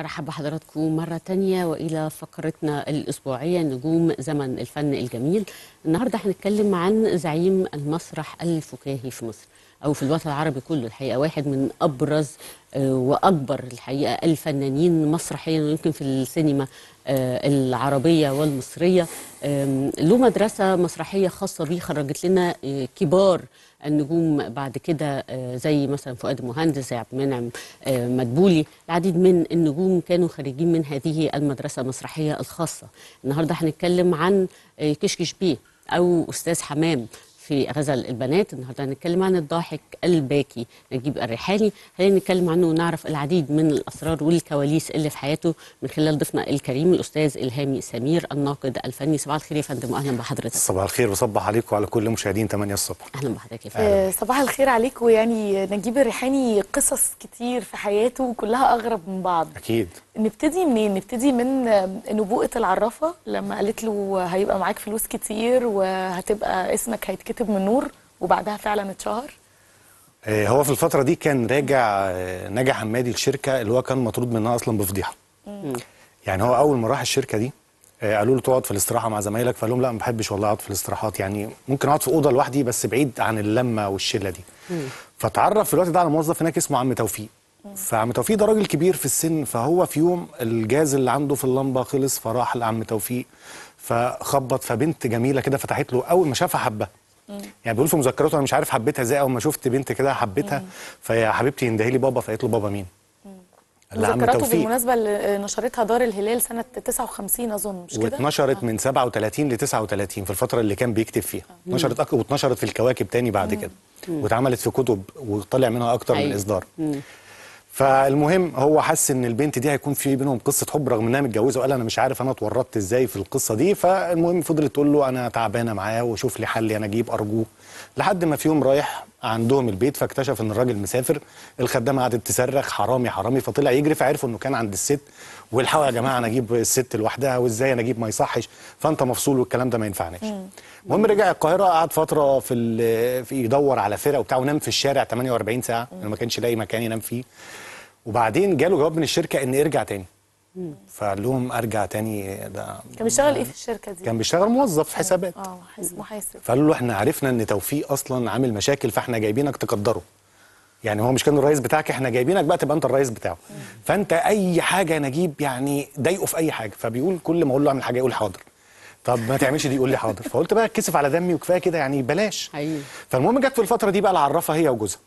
برحب بحضراتكم مرة تانية وإلى فقرتنا الأسبوعية نجوم زمن الفن الجميل النهاردة هنتكلم عن زعيم المسرح الفكاهي في مصر أو في الوطن العربي كله الحقيقة واحد من أبرز آه، وأكبر الحقيقة الفنانين مسرحيا ويمكن في السينما آه، العربية والمصرية له مدرسة مسرحية خاصة بيه خرجت لنا آه، كبار النجوم بعد كده آه، زي مثلا فؤاد مهندس عبد المنعم آه، مدبولي العديد من النجوم كانوا خريجين من هذه المدرسة المسرحية الخاصة النهاردة هنتكلم عن آه، كشكش بيه أو أستاذ حمام في غزل البنات النهارده هنتكلم عن الضاحك الباكي نجيب الريحاني خلينا نتكلم عنه ونعرف العديد من الاسرار والكواليس اللي في حياته من خلال ضيفنا الكريم الاستاذ الهامي سمير الناقد الفني صباح الخير يا فندم اهلا بحضرتك صباح الخير وصبح عليكم وعلى كل مشاهدين 8 الصبح اهلا بحضرتك يا فندم آه، صباح الخير عليكم يعني نجيب الريحاني قصص كتير في حياته كلها اغرب من بعض اكيد نبتدي منين؟ نبتدي من نبوءة العرافة لما قالت له هيبقى معاك فلوس كتير وهتبقى اسمك هيتكتب من نور وبعدها فعلا اتشهر؟ آه، هو في الفترة دي كان راجع آه، نجا حمادي الشركة اللي هو كان مطرود منها أصلا بفضيحة. يعني هو أول ما راح الشركة دي آه، قالوا له تقعد في الاستراحة مع زمايلك فقال لهم لا ما بحبش والله أقعد في الاستراحات يعني ممكن أقعد في أوضة لوحدي بس بعيد عن اللمة والشلة دي. فتعرف في الوقت ده على موظف هناك اسمه عم توفيق. فعم توفيق ده راجل كبير في السن فهو في يوم الجاز اللي عنده في اللمبه خلص فراح لعم توفيق فخبط فبنت جميله كده فتحت له اول ما شافها حبها يعني بيقول في مذكراته انا مش عارف حبيتها ازاي اول ما شفت بنت كده حبيتها فيا حبيبتي اندهي لي بابا فقالت له بابا مين مذكراته بالمناسبه اللي نشرتها دار الهلال سنه 59 اظن مش كده واتنشرت آه. من 37 ل 39 في الفتره اللي كان بيكتب فيها نشرت أك... واتنشرت في الكواكب تاني بعد كده واتعملت في كتب وطلع منها اكتر أيوه. من اصدار فالمهم هو حس ان البنت دي هيكون في بينهم قصه حب رغم انها متجوزه وقال انا مش عارف انا اتورطت ازاي في القصه دي فالمهم فضلت تقول له انا تعبانه معاه وشوف لي حل انا اجيب ارجوه لحد ما في يوم رايح عندهم البيت فاكتشف ان الراجل مسافر الخدامه قعدت تصرخ حرامي حرامي فطلع يجري فعرفوا انه كان عند الست والحقوا يا جماعه انا اجيب الست لوحدها وازاي انا اجيب ما يصحش فانت مفصول والكلام ده ما ينفعناش المهم رجع القاهره قعد فتره في, في يدور على فرق وبتاع ونام في الشارع 48 ساعه ما كانش لاقي مكان ينام فيه وبعدين جاله جواب من الشركه ان ارجع تاني فقال لهم ارجع تاني ده كان بيشتغل ايه في الشركه دي؟ كان بيشتغل موظف آه، حسابات اه محاسب فقالوا له احنا عرفنا ان توفيق اصلا عامل مشاكل فاحنا جايبينك تقدره يعني هو مش كان الرئيس بتاعك احنا جايبينك بقى تبقى انت الرئيس بتاعه فانت اي حاجه نجيب يعني ضايقه في اي حاجه فبيقول كل ما اقول له اعمل حاجه يقول حاضر طب ما تعملش دي يقول لي حاضر فقلت بقى اتكسف على دمي وكفايه كده يعني بلاش أيوه. فالمهم جت في الفتره دي بقى العرفه هي وجوزها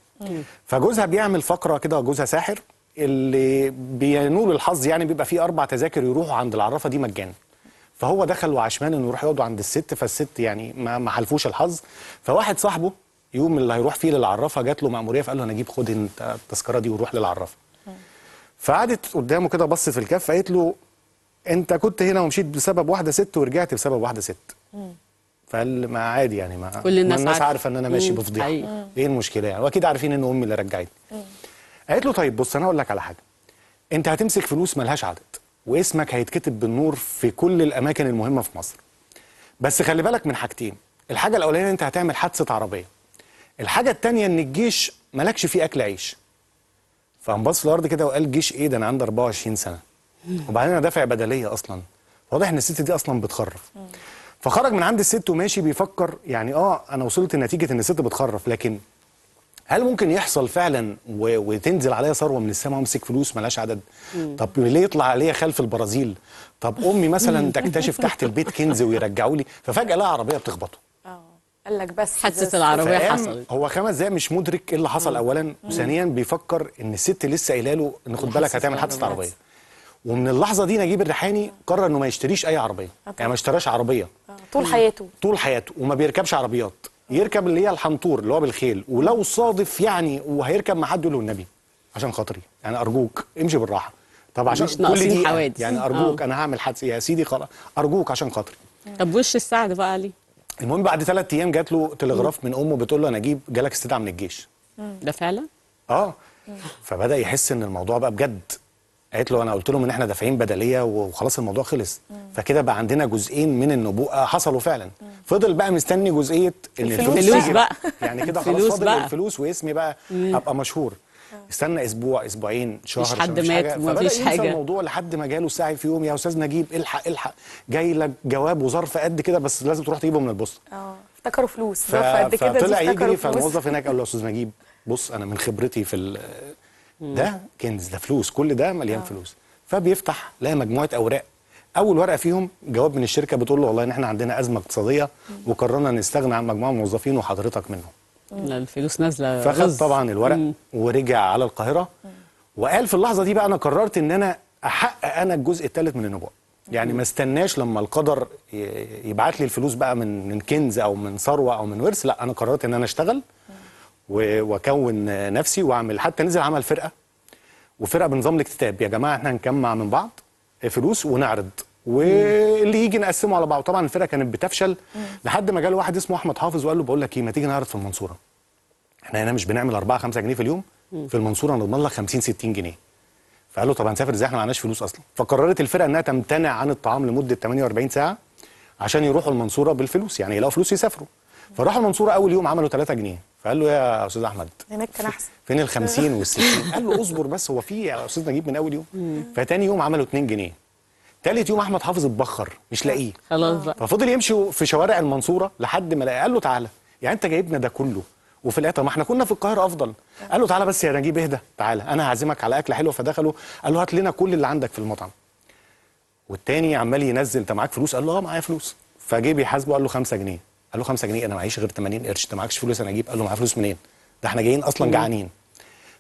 فجوزها بيعمل فقره كده جوزها ساحر اللي بينول الحظ يعني بيبقى فيه اربع تذاكر يروحوا عند العرافه دي مجانا فهو دخل وعشمان انه يروح يقعدوا عند الست فالست يعني ما ما حلفوش الحظ فواحد صاحبه يوم اللي هيروح فيه للعرافه جات له مأموريه فقال له انا اجيب خد انت التذكره دي وروح للعرافه فقعدت قدامه كده بص في الكف قالت له انت كنت هنا ومشيت بسبب واحده ست ورجعت بسبب واحده ست فقال ما عادي يعني ما كل الناس, الناس عارفه ان انا ماشي بفضيحه ايه المشكله يعني واكيد عارفين ان امي اللي رجعتني قالت له طيب بص انا اقول لك على حاجه انت هتمسك فلوس ملهاش عدد واسمك هيتكتب بالنور في كل الاماكن المهمه في مصر بس خلي بالك من حاجتين الحاجه الاولانيه انت هتعمل حادثه عربيه الحاجه الثانيه ان الجيش مالكش فيه اكل عيش فقام بص الارض كده وقال جيش ايه ده انا عندي 24 سنه وبعدين انا دافع بدليه اصلا واضح ان الست دي اصلا بتخرف فخرج من عند الست وماشي بيفكر يعني اه انا وصلت لنتيجه ان الست بتخرف لكن هل ممكن يحصل فعلا وتنزل عليا ثروه من السماء وامسك فلوس ملهاش عدد مم. طب ليه يطلع عليا خلف البرازيل طب امي مثلا تكتشف تحت البيت كنز ويرجعوا لي ففجاه لا عربيه بتخبطه اه، قال لك بس حادثه العربيه حصلت هو خمس دقايق مش مدرك ايه اللي حصل اولا وثانيا بيفكر ان الست لسه قايله له ان خد بالك هتعمل حادثه عربيه ومن اللحظه دي نجيب الريحاني قرر انه ما يشتريش اي عربيه أوكي. يعني ما اشتراش عربيه أوه. طول حياته طول حياته وما بيركبش عربيات يركب اللي هي الحنطور اللي هو بالخيل ولو صادف يعني وهيركب مع حد يقول له النبي عشان خاطري يعني ارجوك امشي بالراحه طب عشان مش كل دي حوادث يعني آه. ارجوك أوه. انا هعمل حادثه يا سيدي خلاص ارجوك عشان خاطري طب وش السعد بقى ليه المهم بعد ثلاث ايام جات له تلغراف من امه بتقول له انا اجيب جالك استدعاء من الجيش ده فعلا اه فبدا يحس ان الموضوع بقى بجد قالت له انا قلت لهم ان احنا دافعين بدليه وخلاص الموضوع خلص فكده بقى عندنا جزئين من النبوءه حصلوا فعلا فضل بقى مستني جزئيه ان الفلوس, الفلوس بقى يعني كده خلاص فاضل بقى. الفلوس واسمي بقى ابقى هبقى مشهور آه. استنى اسبوع اسبوعين شهر مش حد مات مفيش حاجه فبدا الموضوع لحد ما جاله ساعي في يوم يا استاذ نجيب الحق الحق جاي لك جواب وظرف قد كده بس لازم تروح تجيبه من البوست اه افتكروا فلوس ظرف قد كده فطلع يجري فالموظف هناك قال له يا استاذ نجيب بص انا من خبرتي في ده كنز ده فلوس كل ده مليان آه. فلوس فبيفتح لقى مجموعه اوراق اول ورقه فيهم جواب من الشركه بتقول له والله ان احنا عندنا ازمه اقتصاديه وقررنا نستغنى عن مجموعه من الموظفين وحضرتك منهم الفلوس نازله فخد طبعا الورق مم. ورجع على القاهره وقال في اللحظه دي بقى انا قررت ان انا احقق انا الجزء الثالث من النبوءه يعني ما استناش لما القدر يبعت لي الفلوس بقى من من كنز او من ثروه او من ورث لا انا قررت ان انا اشتغل مم. واكون نفسي واعمل حتى نزل عمل فرقه وفرقه بنظام الاكتتاب يا جماعه احنا هنجمع من بعض فلوس ونعرض واللي يجي نقسمه على بعض طبعا الفرقه كانت بتفشل لحد ما جاله واحد اسمه احمد حافظ وقال له بقول لك ايه ما تيجي نعرض في المنصوره احنا هنا مش بنعمل 4 5 جنيه في اليوم في المنصوره نضمن لك 50 60 جنيه فقال له طب هنسافر ازاي احنا ما عندناش فلوس اصلا فقررت الفرقه انها تمتنع عن الطعام لمده 48 ساعه عشان يروحوا المنصوره بالفلوس يعني يلاقوا فلوس يسافروا فراحوا المنصوره اول يوم عملوا 3 جنيه فقال له يا استاذ احمد هناك كان احسن فين ال 50 وال 60 قال له اصبر بس هو في يا استاذ نجيب من اول يوم فتاني يوم عملوا 2 جنيه تالت يوم احمد حافظ اتبخر مش لاقيه خلاص بقى ففضل يمشي في شوارع المنصوره لحد ما لقى قال له تعالى يعني انت جايبنا ده كله وفي الاخر ما احنا كنا في القاهره افضل قال له تعالى بس يا نجيب اهدى تعالى انا هعزمك على اكله حلوه فدخلوا قال له هات لنا كل اللي عندك في المطعم والتاني عمال ينزل انت معاك فلوس قال له اه معايا فلوس فجه بيحاسبه قال له 5 جنيه قال له 5 جنيه انا معيش غير 80 قرش انت معكش فلوس انا اجيب قال له معايا فلوس منين ده احنا جايين اصلا جعانين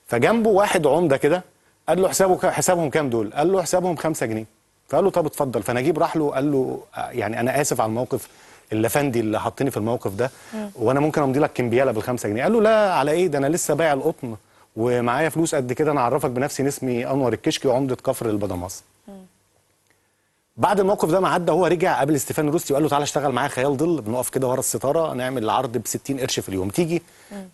فجنبه واحد عمده كده قال له حسابه حسابهم كام دول قال له حسابهم 5 جنيه فقال له طب اتفضل فنجيب راح له قال له يعني انا اسف على الموقف الافندي اللي حطني في الموقف ده وانا ممكن امضي لك كمبياله بال5 جنيه قال له لا على ايه ده انا لسه بايع القطن ومعايا فلوس قد كده انا اعرفك بنفسي اسمي انور الكشكي وعمده كفر البدماس بعد الموقف ده ما عدى هو رجع قابل ستيفان روستي وقال له تعالى اشتغل معايا خيال ظل بنقف كده ورا الستاره نعمل عرض ب 60 قرش في اليوم تيجي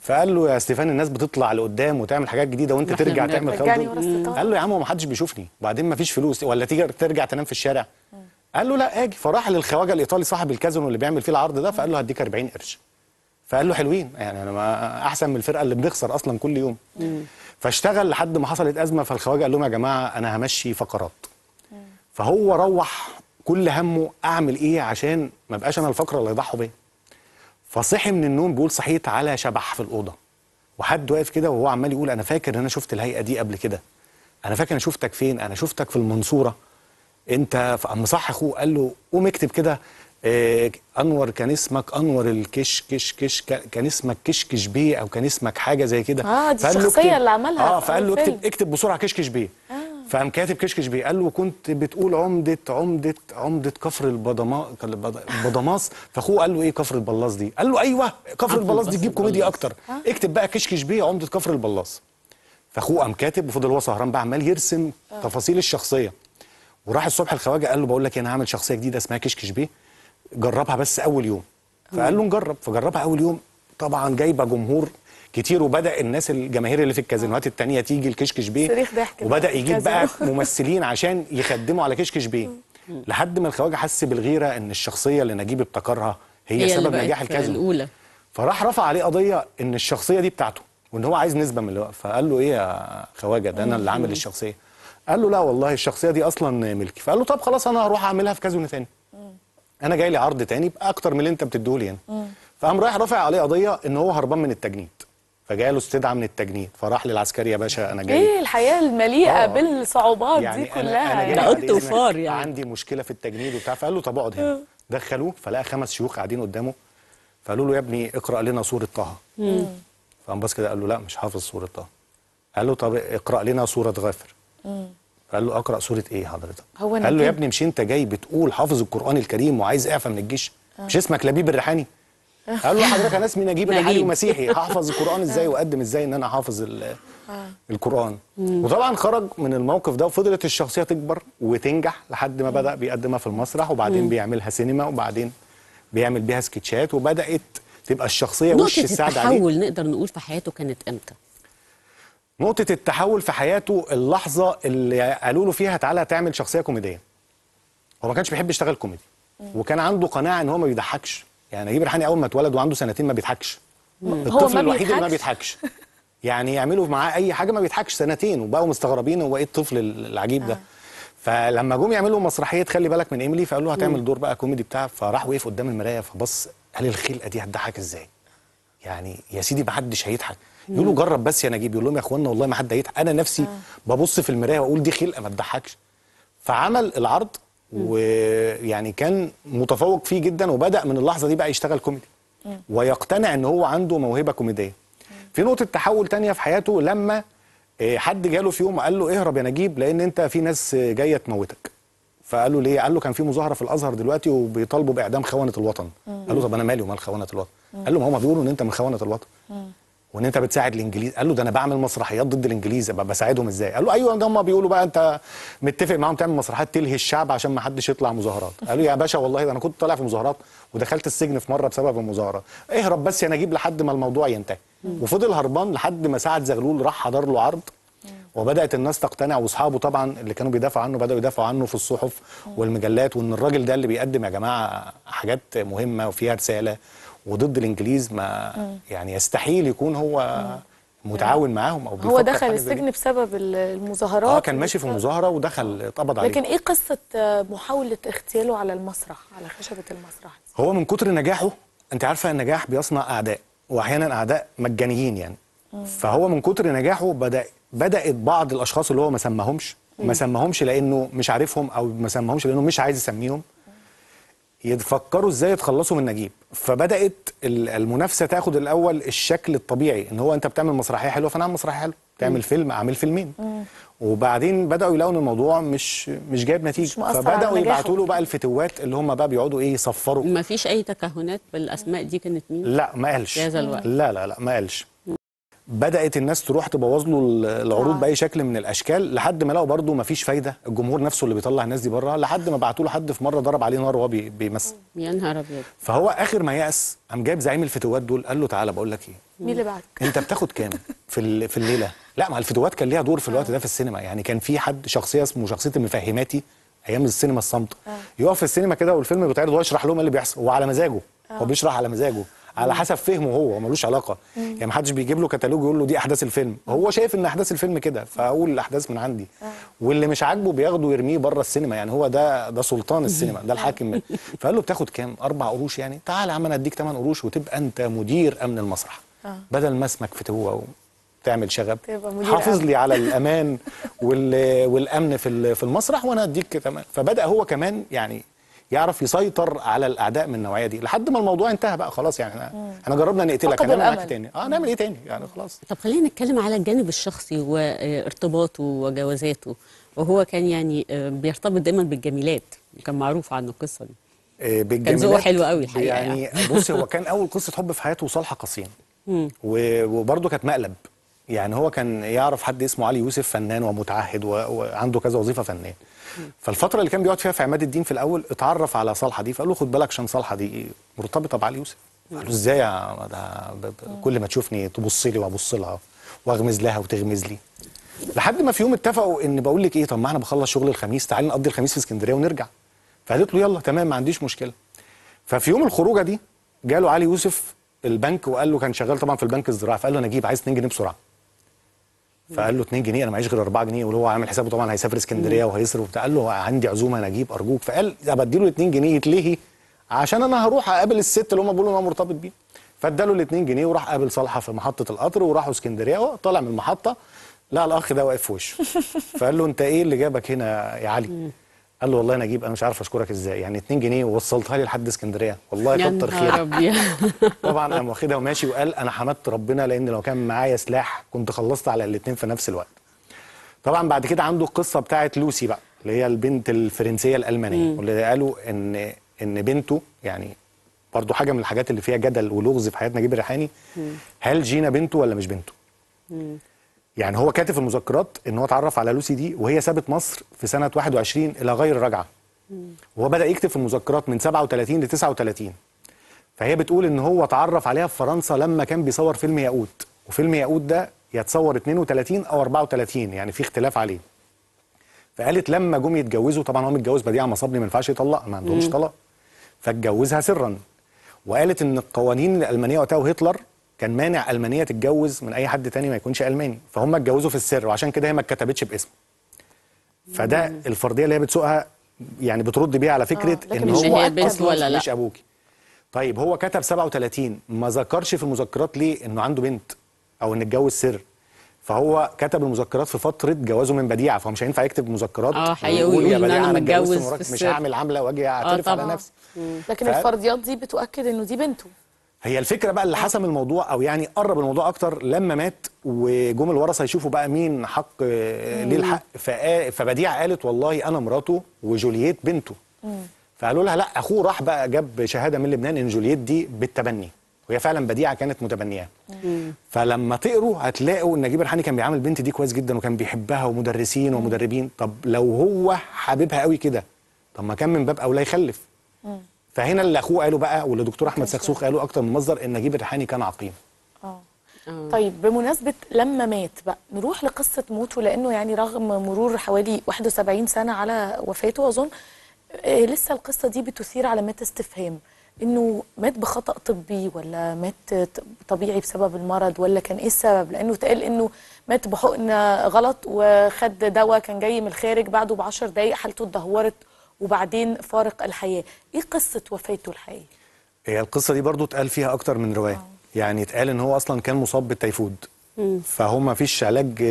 فقال له يا ستيفان الناس بتطلع لقدام وتعمل حاجات جديده وانت ترجع تعمل خيال ظل قال له يا عم ما حدش بيشوفني وبعدين ما فيش فلوس ولا تيجي ترجع تنام في الشارع قال له لا اجي فراح للخواجه الايطالي صاحب الكازينو اللي بيعمل فيه العرض ده فقال له هديك 40 قرش فقال له حلوين يعني انا ما احسن من الفرقه اللي بنخسر اصلا كل يوم فاشتغل لحد ما حصلت ازمه فالخواجه قال لهم يا جماعه انا همشي فقرات فهو روح كل همه اعمل ايه عشان ما بقاش انا الفقره اللي يضحوا بيا فصحي من النوم بيقول صحيت على شبح في الاوضه وحد واقف كده وهو عمال يقول انا فاكر ان انا شفت الهيئه دي قبل كده انا فاكر انا شفتك فين انا شفتك في المنصوره انت فقام صح اخوه قال له قوم اكتب كده إيه انور كان اسمك انور الكش كش كش كان اسمك كش بيه او كان اسمك حاجه زي كده اه دي الشخصيه اللي عملها اه فقال له اكتب اكتب بسرعه كش بيه آه. فقام كاتب كشكش بيه قال له كنت بتقول عمده عمده عمده كفر البضما البضماص فاخوه قال له ايه كفر البلاص دي قال له ايوه كفر البلاص دي تجيب كوميديا اكتر اكتب بقى كشكش بيه عمده كفر البلاص فاخوه قام كاتب وفضل هو سهران بقى عمال يرسم أه. تفاصيل الشخصيه وراح الصبح الخواجه قال له بقول لك إيه، انا هعمل شخصيه جديده اسمها كشكش بيه جربها بس اول يوم فقال له نجرب فجربها اول يوم طبعا جايبه جمهور كتير وبدا الناس الجماهير اللي في الكازينوهات الثانيه تيجي الكشكش بيه وبدا يجيب بقى ممثلين عشان يخدموا على كشكش بيه لحد ما الخواجه حس بالغيره ان الشخصيه اللي نجيب ابتكرها هي, هي سبب نجاح الكازينو الاولى فراح رفع عليه قضيه ان الشخصيه دي بتاعته وان هو عايز نسبه من الوقت فقال له ايه يا خواجه ده انا اللي عامل الشخصيه قال له لا والله الشخصيه دي اصلا ملكي فقال له طب خلاص انا هروح اعملها في كازينو تاني انا جاي لي عرض تاني باكتر من اللي انت بتديه لي هنا فقام رايح رافع عليه قضيه ان هو هربان من التجنيد فجاله استدعى من التجنيد فراح للعسكري يا باشا انا جاي ايه الحياه المليئه آه. بالصعوبات يعني دي كلها أنا أنا يعني ده وفار يعني عندي مشكله في التجنيد وبتاع فقال له طب اقعد هنا آه. دخلوه فلقى خمس شيوخ قاعدين قدامه فقالوا له يا ابني اقرا لنا سوره طه فقام باص كده قال له لا مش حافظ سوره طه قال له طب اقرا لنا سوره غافر قال له اقرا سوره ايه حضرتك هو قال له يا ابني مش انت جاي بتقول حافظ القران الكريم وعايز اعفى إيه من الجيش آه. مش اسمك لبيب الريحاني قال له حضرتك انا اسمي نجيب نجيب مسيحي هحفظ القران ازاي آه. واقدم ازاي ان انا حافظ آه. القران وطبعا خرج من الموقف ده وفضلت الشخصيه تكبر وتنجح لحد ما بدا بيقدمها في المسرح وبعدين بيعملها سينما وبعدين بيعمل بيها سكتشات وبدات تبقى الشخصيه وش السعد عليه التحول نقدر نقول في حياته كانت امتى نقطه التحول في حياته اللحظه اللي قالوا له فيها تعالى تعمل شخصيه كوميديه هو ما كانش بيحب يشتغل كوميدي وكان عنده قناعه ان هو ما بيضحكش يعني نجيب ريحاني اول ما اتولد وعنده سنتين ما بيضحكش الطفل ما الوحيد اللي ما بيضحكش يعني يعملوا معاه اي حاجه ما بيضحكش سنتين وبقوا مستغربين هو ايه الطفل العجيب ده آه. فلما جم يعملوا مسرحيه خلي بالك من ايميلي فقالوا له هتعمل دور بقى كوميدي بتاع فراح وقف قدام المرايه فبص قال الخلقه دي هتضحك ازاي يعني يا سيدي ما حدش هيضحك يقولوا جرب بس يا نجيب يقول لهم يا اخوانا والله ما حد هيضحك انا نفسي آه. ببص في المرايه واقول دي خلقه ما تضحكش فعمل العرض ويعني كان متفوق فيه جدا وبدا من اللحظه دي بقى يشتغل كوميدي ويقتنع ان هو عنده موهبه كوميديه في نقطه تحول تانية في حياته لما آه، حد جاله في يوم وقال له اهرب يا نجيب لان انت في ناس جايه تموتك فقال له ليه قال له كان في مظاهره في الازهر دلوقتي وبيطالبوا باعدام خونه الوطن قال له طب انا مالي ومال خونه الوطن قال له ما هم بيقولوا ان انت من خونه الوطن وان انت بتساعد الانجليز قال له ده انا بعمل مسرحيات ضد الانجليز ابقى بساعدهم ازاي قال له ايوه ده هم بيقولوا بقى انت متفق معاهم تعمل مسرحيات تلهي الشعب عشان ما حدش يطلع مظاهرات قال له يا باشا والله ده انا كنت طالع في مظاهرات ودخلت السجن في مره بسبب المظاهره اهرب بس يا نجيب لحد ما الموضوع ينتهي وفضل هربان لحد ما سعد زغلول راح حضر له عرض وبدات الناس تقتنع واصحابه طبعا اللي كانوا بيدافعوا عنه بداوا يدافعوا عنه في الصحف والمجلات وان الراجل ده اللي بيقدم يا جماعه حاجات مهمه وفيها رساله وضد الانجليز ما يعني يستحيل يكون هو متعاون معاهم او هو دخل السجن بسبب المظاهرات اه كان ماشي في مظاهره ودخل اتقبض عليه لكن ايه قصه محاوله اغتياله على المسرح على خشبه المسرح هو من كتر نجاحه انت عارفه النجاح بيصنع اعداء واحيانا اعداء مجانيين يعني مم. فهو من كتر نجاحه بدا بدات بعض الاشخاص اللي هو ما سماهمش ما سماهمش لانه مش عارفهم او ما سماهمش لانه مش عايز يسميهم يفكروا ازاي يتخلصوا من نجيب فبدات المنافسه تاخد الاول الشكل الطبيعي ان هو انت بتعمل مسرحيه حلوه فانا اعمل مسرحيه حلوه تعمل فيلم اعمل فيلمين وبعدين بداوا يلاقوا ان الموضوع مش مش جايب نتيجه مش فبداوا يبعتوا له بقى الفتوات اللي هم بقى بيقعدوا ايه يصفروا ما فيش اي تكهنات بالاسماء دي كانت مين لا ما قالش لا لا لا ما قالش بدات الناس تروح تبوظ له العروض آه. باي شكل من الاشكال لحد ما لقوا برده مفيش فايده الجمهور نفسه اللي بيطلع الناس دي بره لحد ما بعتوا له حد في مره ضرب عليه نار وهو بيمثل يا نهار ابيض فهو اخر ما يأس قام جايب زعيم الفتوات دول قال له تعالى بقول لك ايه مين اللي بعتك انت بتاخد كام في في الليله لا مع الفتوات كان ليها دور في الوقت آه. ده في السينما يعني كان في حد شخصيه اسمه شخصيه المفهماتي ايام السينما الصامته آه. يقف في السينما كده والفيلم بيتعرض وهو يشرح لهم ايه اللي بيحصل وعلى مزاجه آه. هو بيشرح على مزاجه على حسب فهمه هو ملوش علاقه مم. يعني ما حدش بيجيب له كتالوج يقول له دي احداث الفيلم هو شايف ان احداث الفيلم كده فاقول الاحداث من عندي آه. واللي مش عاجبه بياخده ويرميه بره السينما يعني هو ده ده سلطان السينما ده الحاكم فقال له بتاخد كام اربع قروش يعني تعال يا عم انا اديك 8 قروش وتبقى انت مدير امن المسرح آه. بدل ما اسمك فتوه تعمل شغب حافظ لي على الامان والامن في في المسرح وانا اديك تمام فبدا هو كمان يعني يعرف يسيطر على الاعداء من النوعيه دي لحد ما الموضوع انتهى بقى خلاص يعني احنا احنا جربنا نقتلك هنعمل معاك إيه تاني اه نعمل ايه تاني يعني خلاص طب خلينا نتكلم على الجانب الشخصي وارتباطه وجوازاته وهو كان يعني آه، بيرتبط دايما بالجميلات كان معروف عنه القصه دي آه، بالجميلات كان ذوقه حلو قوي الحقيقه يعني, يعني بص هو كان اول قصه حب في حياته وصالحه قصين وبرده كانت مقلب يعني هو كان يعرف حد اسمه علي يوسف فنان ومتعهد وعنده كذا وظيفه فنان فالفتره اللي كان بيقعد فيها في عماد الدين في الاول اتعرف على صالحه دي فقال له خد بالك عشان صالحه دي مرتبطه بعلي يوسف قال له ازاي كل ما تشوفني تبص لي وابص لها واغمز لها وتغمز لي لحد ما في يوم اتفقوا ان بقول لك ايه طب ما انا بخلص شغل الخميس تعالى نقضي الخميس في اسكندريه ونرجع فقالت له يلا تمام ما عنديش مشكله ففي يوم الخروجه دي جاله علي يوسف البنك وقال له كان شغال طبعا في البنك الزراعي فقال له انا اجيب عايز 2 جنيه بسرعه فقال له 2 جنيه انا معيش غير 4 جنيه وهو عامل حسابه طبعا هيسافر اسكندريه وهيصرف وبتاع قال له عندي عزومه انا اجيب ارجوك فقال ابدي له 2 جنيه يتلهي عشان انا هروح اقابل الست اللي هم بيقولوا ان انا مرتبط بيها فاداله ال 2 جنيه وراح قابل صالحه في محطه القطر وراحوا اسكندريه طالع من المحطه لا الاخ ده واقف في وشه فقال له انت ايه اللي جابك هنا يا علي قال له والله انا اجيب انا مش عارف اشكرك ازاي يعني 2 جنيه ووصلتها لي لحد اسكندريه والله كتر خيرك طبعا قام واخدها وماشي وقال انا حمدت ربنا لان لو كان معايا سلاح كنت خلصت على الاثنين في نفس الوقت طبعا بعد كده عنده القصه بتاعه لوسي بقى اللي هي البنت الفرنسيه الالمانيه واللي قالوا ان ان بنته يعني برضو حاجه من الحاجات اللي فيها جدل ولغز في حياه نجيب الريحاني هل جينا بنته ولا مش بنته يعني هو كاتب في المذكرات ان هو اتعرف على لوسي دي وهي سابت مصر في سنه 21 الى غير رجعه وهو بدا يكتب في المذكرات من 37 ل 39 فهي بتقول ان هو اتعرف عليها في فرنسا لما كان بيصور فيلم ياقوت وفيلم ياقوت ده يتصور 32 او 34 يعني في اختلاف عليه فقالت لما جم يتجوزوا طبعا هو متجوز بديع مصابني ما ينفعش يطلق ما عندهمش طلاق فاتجوزها سرا وقالت ان القوانين الالمانيه وقتها وهتلر كان مانع المانيه تتجوز من اي حد تاني ما يكونش الماني فهم اتجوزوا في السر وعشان كده هي ما اتكتبتش باسمه فده الفرضيه اللي هي بتسوقها يعني بترد بيها على فكره آه. ان هو اصلا ولا لا. مش ابوكي طيب هو كتب 37 ما ذكرش في المذكرات ليه انه عنده بنت او ان اتجوز سر فهو كتب المذكرات في فتره جوازه من بديعه فهو مش هينفع يكتب مذكرات اه حقيقي يا بديعه انا متجوز مش هعمل عمله واجي اعترف آه على نفسي لكن ف... الفرضيات دي بتؤكد انه دي بنته هي الفكره بقى اللي حسم الموضوع او يعني قرب الموضوع اكتر لما مات وجم الورثه يشوفوا بقى مين حق آه، ليه الحق فبديع قالت والله انا مراته وجولييت بنته فقالوا لها لا اخوه راح بقى جاب شهاده من لبنان ان جولييت دي بالتبني وهي فعلا بديعه كانت متبنيه فلما تقروا هتلاقوا ان نجيب الحاني كان بيعامل البنت دي كويس جدا وكان بيحبها ومدرسين ومدربين طب لو هو حاببها قوي كده طب ما كان من باب اولى يخلف فهنا اللي اخوه قاله بقى واللي دكتور احمد سكسوخ قاله اكتر من مصدر ان نجيب الريحاني كان عقيم اه. اه طيب بمناسبه لما مات بقى نروح لقصه موته لانه يعني رغم مرور حوالي 71 سنه على وفاته اظن إيه لسه القصه دي بتثير علامات استفهام انه مات بخطا طبي ولا مات طبيعي بسبب المرض ولا كان ايه السبب لانه اتقال انه مات بحقن غلط وخد دواء كان جاي من الخارج بعده ب 10 دقائق حالته اتدهورت وبعدين فارق الحياه ايه قصه وفاته الحقيقيه هي القصه دي برضو اتقال فيها اكتر من روايه آه. يعني اتقال ان هو اصلا كان مصاب بالتيفود فهو آه، ما فيش علاج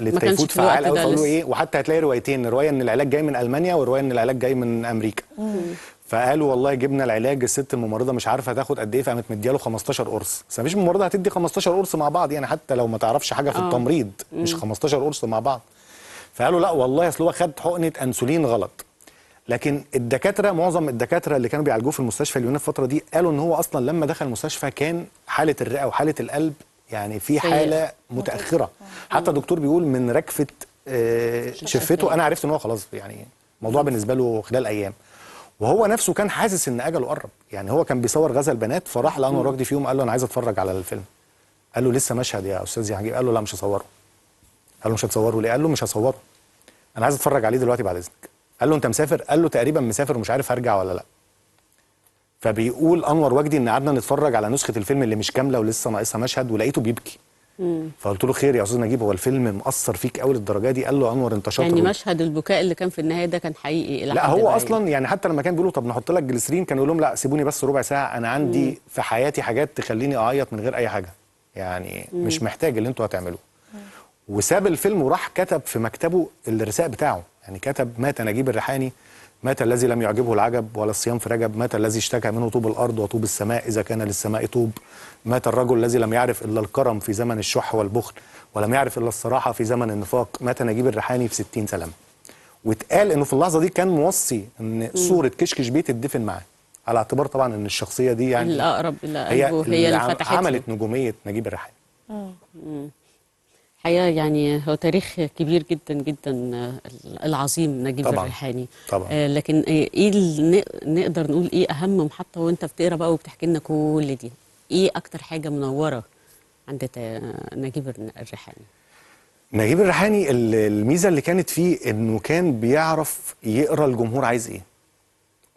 للتيفود فعال قوي فقالوا ايه وحتى هتلاقي روايتين روايه ان العلاج جاي من المانيا وروايه ان العلاج جاي من امريكا مم. فقالوا والله جبنا العلاج الست الممرضه مش عارفه تاخد قد ايه فقامت مدياله 15 قرص بس مفيش ممرضه هتدي 15 قرص مع بعض يعني حتى لو ما تعرفش حاجه في آه. التمريض مش 15 قرص مع بعض فقالوا لا والله اصل هو خد حقنه انسولين غلط لكن الدكاتره معظم الدكاتره اللي كانوا بيعالجوه في المستشفى اليوناني في الفتره دي قالوا ان هو اصلا لما دخل المستشفى كان حاله الرئه وحاله القلب يعني في حاله متاخره حتى الدكتور بيقول من ركفه آه، شفته انا عرفت ان هو خلاص يعني الموضوع بالنسبه له خلال ايام وهو نفسه كان حاسس ان اجله قرب يعني هو كان بيصور غزل بنات فراح لانور رجدي فيهم قال له انا عايز اتفرج على الفيلم قال له لسه مشهد يا استاذ يعني قال له لا مش هصوره قال له مش هتصوره ليه قال له مش هصوره انا عايز اتفرج عليه دلوقتي بعد اذنك قال له انت مسافر قال له تقريبا مسافر ومش عارف هرجع ولا لا فبيقول انور وجدي ان قعدنا نتفرج على نسخه الفيلم اللي مش كامله ولسه ناقصها مشهد ولقيته بيبكي فقلت له خير يا استاذ نجيب هو الفيلم مأثر فيك قوي للدرجه دي قال له انور انت شاطر يعني مشهد البكاء اللي كان في النهايه ده كان حقيقي لا هو بقى. اصلا يعني. يعني حتى لما كان بيقولوا طب نحط لك جلسرين كانوا يقول لهم لا سيبوني بس ربع ساعه انا عندي مم. في حياتي حاجات تخليني اعيط من غير اي حاجه يعني مم. مش محتاج اللي انتوا هتعملوه وساب الفيلم وراح كتب في مكتبه الرساء بتاعه يعني كتب مات نجيب الريحاني مات الذي لم يعجبه العجب ولا الصيام في رجب مات الذي اشتكى منه طوب الأرض وطوب السماء إذا كان للسماء طوب مات الرجل الذي لم يعرف إلا الكرم في زمن الشح والبخل ولم يعرف إلا الصراحة في زمن النفاق مات نجيب الريحاني في 60 سلام واتقال انه في اللحظه دي كان موصي ان صوره كشكش بيت تدفن معاه على اعتبار طبعا ان الشخصيه دي يعني الاقرب الى هي, هي اللي فتحت عملت نجوميه نجيب الريحاني الحقيقه يعني هو تاريخ كبير جدا جدا آه، العظيم نجيب طبعًا الريحاني طبعا آه لكن ايه, إيه نقدر نقول ايه اهم محطه وانت بتقرا بقى وبتحكي لنا كل دي ايه اكتر حاجه منوره عند نجيب الريحاني نجيب الريحاني الميزه اللي كانت فيه انه كان بيعرف يقرا الجمهور عايز ايه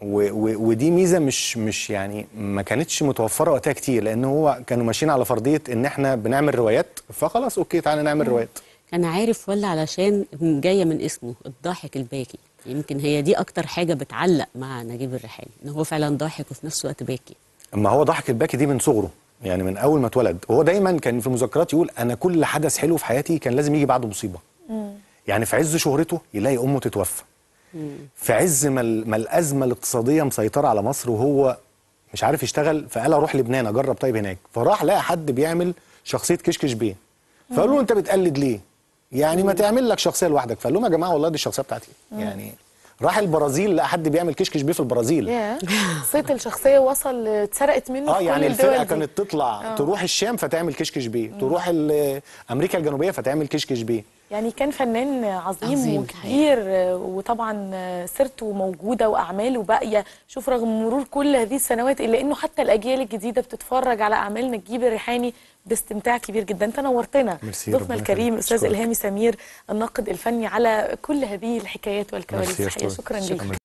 ودي ميزه مش مش يعني ما كانتش متوفره وقتها كتير لان هو كانوا ماشيين على فرضيه ان احنا بنعمل روايات فخلاص اوكي تعالى نعمل روايات كان عارف ولا علشان جايه من اسمه الضاحك الباكي يمكن هي دي اكتر حاجه بتعلق مع نجيب الريحاني ان هو فعلا ضاحك وفي نفس الوقت باكي ما هو ضحك الباكي دي من صغره يعني من اول ما اتولد وهو دايما كان في المذكرات يقول انا كل حدث حلو في حياتي كان لازم يجي بعده مصيبه يعني في عز شهرته يلاقي امه تتوفى في عز ما, ما الازمه الاقتصاديه مسيطره على مصر وهو مش عارف يشتغل فقال اروح لبنان اجرب طيب هناك فراح لقى حد بيعمل شخصيه كشكش بيه فقال له انت بتقلد ليه يعني ما تعمل لك شخصيه لوحدك فقال لهم يا جماعه والله دي الشخصيه بتاعتي يعني راح البرازيل لقى حد بيعمل كشكش بيه في البرازيل صيت الشخصيه وصل اتسرقت منه اه يعني الفرقه كانت تطلع آه. تروح الشام فتعمل كشكش بيه تروح امريكا الجنوبيه فتعمل كشكش بيه يعني كان فنان عظيم, عظيم وكبير حقيقة. وطبعا سيرته موجوده واعماله باقيه شوف رغم مرور كل هذه السنوات الا انه حتى الاجيال الجديده بتتفرج على اعمال نجيب الريحاني باستمتاع كبير جدا انت نورتنا ضيفنا الكريم استاذ الهامي سمير الناقد الفني على كل هذه الحكايات والكواليس شكرا لك